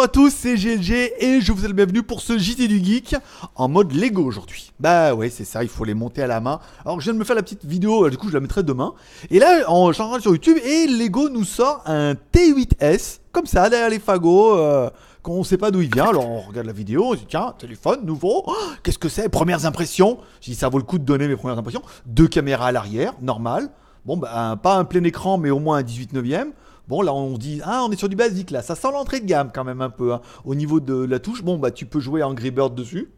Bonjour à tous, c'est GLG et je vous souhaite le bienvenue pour ce JT du Geek en mode Lego aujourd'hui. Bah ouais, c'est ça, il faut les monter à la main. Alors je viens de me faire la petite vidéo, euh, du coup je la mettrai demain. Et là, en changeant sur YouTube, et Lego nous sort un T8S, comme ça, derrière les fagots, euh, qu'on sait pas d'où il vient. Alors on regarde la vidéo, on se dit tiens, téléphone nouveau, oh, qu'est-ce que c'est Premières impressions. si ça vaut le coup de donner mes premières impressions. Deux caméras à l'arrière, normal. Bon, bah, pas un plein écran, mais au moins un 18 neuvième. Bon, là, on dit, ah, on est sur du basique, là. Ça sent l'entrée de gamme, quand même, un peu. Hein. Au niveau de la touche, bon, bah, tu peux jouer en Angry Bird dessus.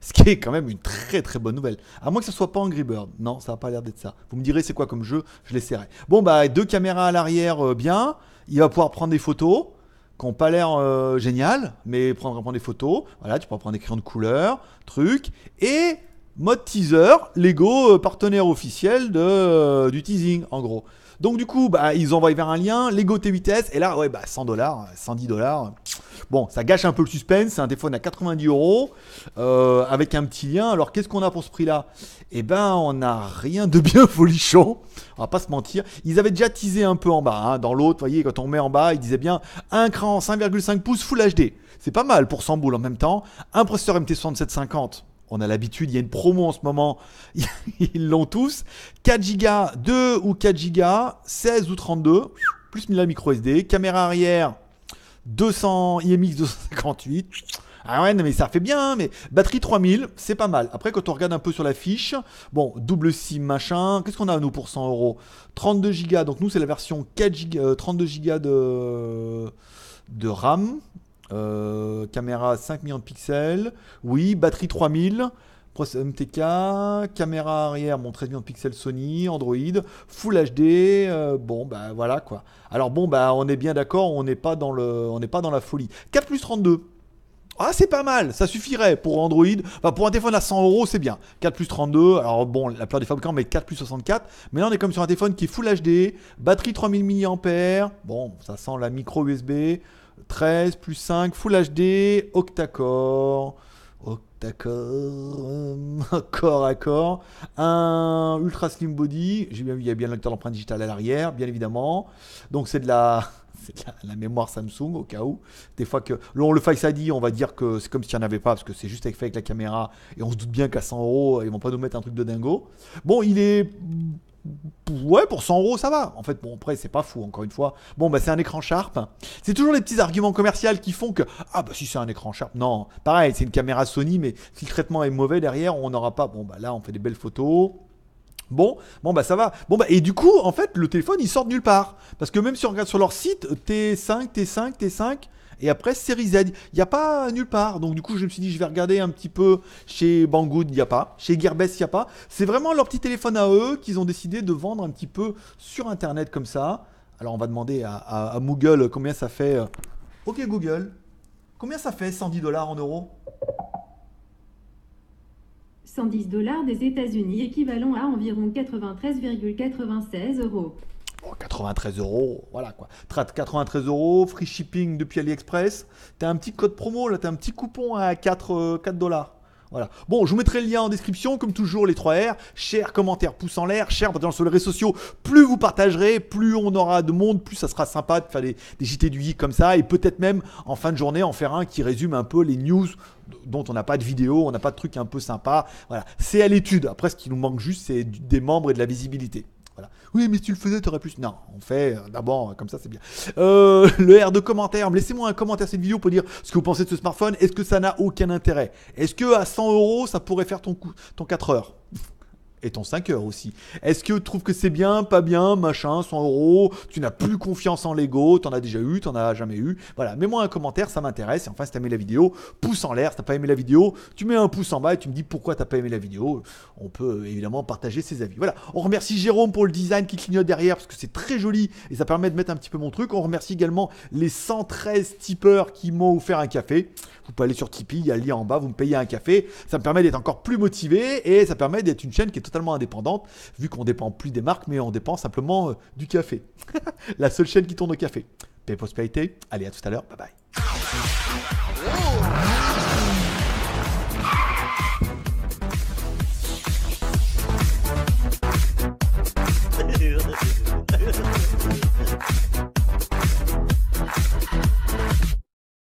Ce qui est quand même une très très bonne nouvelle. À moins que ce soit pas Angry Bird. Non, ça n'a pas l'air d'être ça. Vous me direz c'est quoi comme jeu, je l'essaierai. Bon bah deux caméras à l'arrière, euh, bien. Il va pouvoir prendre des photos qui n'ont pas l'air euh, géniales, mais prendre, prendre des photos. Voilà, tu pourras prendre des crayons de couleur, truc. Et mode teaser, Lego euh, partenaire officiel de, euh, du teasing, en gros. Donc du coup, bah, ils envoient vers un lien, Lego T8S, et là, ouais, bah, 100 dollars, 110 dollars. Bon, ça gâche un peu le suspense, c'est un téléphone à 90 euros, euh, avec un petit lien. Alors qu'est-ce qu'on a pour ce prix-là Eh ben, on n'a rien de bien folichon, on va pas se mentir. Ils avaient déjà teasé un peu en bas, hein, dans l'autre, vous voyez, quand on met en bas, ils disaient bien un cran 5,5 pouces Full HD. C'est pas mal pour 100 boules en même temps, un processeur MT6750 on a l'habitude, il y a une promo en ce moment, ils l'ont tous. 4 Go, 2 ou 4 Go, 16 ou 32, plus 1000 micro SD, caméra arrière, 200 IMX 258. Ah ouais, mais ça fait bien, hein, mais batterie 3000, c'est pas mal. Après, quand on regarde un peu sur la fiche, bon, double SIM, machin, qu'est-ce qu'on a, nous, pour 100 euros 32 Go, donc nous, c'est la version 4 Go, 32 Go de, de RAM, euh, caméra 5 millions de pixels. Oui, batterie 3000. MTK, caméra arrière, mon 13 millions de pixels Sony, Android, Full HD, euh, bon bah voilà quoi. Alors bon bah on est bien d'accord, on n'est pas dans le, on n'est pas dans la folie. 4 plus 32. Ah c'est pas mal, ça suffirait pour Android. Enfin pour un téléphone à 100 euros c'est bien. 4 plus 32, alors bon la plupart des fabricants mettent 4 plus 64, mais là on est comme sur un téléphone qui est Full HD, batterie 3000 mAh, bon ça sent la micro USB. 13 plus 5, Full HD, octa-core, octa-core, corps à un ultra slim body, j'ai bien vu, il y a bien le lecteur d'empreinte digitale à l'arrière, bien évidemment. Donc c'est de la, c'est la, mémoire Samsung au cas où. Des fois que le Face ID, on va dire que c'est comme s'il n'y en avait pas parce que c'est juste fait avec la caméra et on se doute bien qu'à 100 euros, ils vont pas nous mettre un truc de dingo. Bon, il est Ouais, pour 100 euros, ça va. En fait, bon, après, c'est pas fou, encore une fois. Bon, bah, c'est un écran Sharp. C'est toujours les petits arguments commerciaux qui font que, ah, bah, si c'est un écran Sharp, non. Pareil, c'est une caméra Sony, mais si le traitement est mauvais derrière, on n'aura pas. Bon, bah, là, on fait des belles photos. Bon, bon bah ça va. Bon bah et du coup en fait le téléphone il sort de nulle part parce que même si on regarde sur leur site T5, T5, T5, et après série Z. Il n'y a pas nulle part. Donc du coup, je me suis dit, je vais regarder un petit peu chez Banggood, il n'y a pas. Chez Gearbest, il n'y a pas. C'est vraiment leur petit téléphone à eux qu'ils ont décidé de vendre un petit peu sur Internet comme ça. Alors on va demander à, Google combien ça fait. Euh, ok Google, combien ça fait 110 dollars en euros 110 dollars des États-Unis équivalent à environ 93,96 euros. 93 euros, voilà quoi. 93 euros, free shipping depuis AliExpress. T'as un petit code promo, là, t'as un petit coupon à 4 euh, dollars. voilà. Bon, je vous mettrai le lien en description, comme toujours, les 3 R. Cher, commentaire, pouce en l'air, cher, sur les réseaux sociaux. Plus vous partagerez, plus on aura de monde, plus ça sera sympa de faire des, JT du geek comme ça. Et peut-être même, en fin de journée, en faire un qui résume un peu les news dont on n'a pas de vidéo, on n'a pas de truc un peu sympa. Voilà. C'est à l'étude. Après, ce qui nous manque juste, c'est des membres et de la visibilité. Oui, mais si tu le faisais, tu aurais plus. Non, on fait euh, d'abord, euh, comme ça, c'est bien. Euh, le R de commentaire. Laissez-moi un commentaire cette vidéo pour dire ce que vous pensez de ce smartphone. Est-ce que ça n'a aucun intérêt Est-ce que à 100 euros, ça pourrait faire ton, ton 4 heures et ton 5 heures aussi. Est-ce que tu trouves que c'est bien, pas bien, machin, 100 euros, tu n'as plus confiance en Lego, t'en as déjà eu, t'en as jamais eu. Voilà, mets-moi un commentaire, ça m'intéresse. Et enfin, si t'as aimé la vidéo, pouce en l'air. Si t'as pas aimé la vidéo, tu mets un pouce en bas et tu me dis pourquoi t'as pas aimé la vidéo. On peut évidemment partager ses avis. Voilà, on remercie Jérôme pour le design qui clignote derrière parce que c'est très joli et ça permet de mettre un petit peu mon truc. On remercie également les 113 tipeurs qui m'ont offert un café. Vous pouvez aller sur Tipeee, il y a le lien en bas, vous me payez un café. Ça me permet d'être encore plus motivé et ça permet d'être une chaîne qui est indépendante, vu qu'on dépend plus des marques, mais on dépend simplement euh, du café. la seule chaîne qui tourne au café. Paix Prospérité, allez à tout à l'heure, bye bye.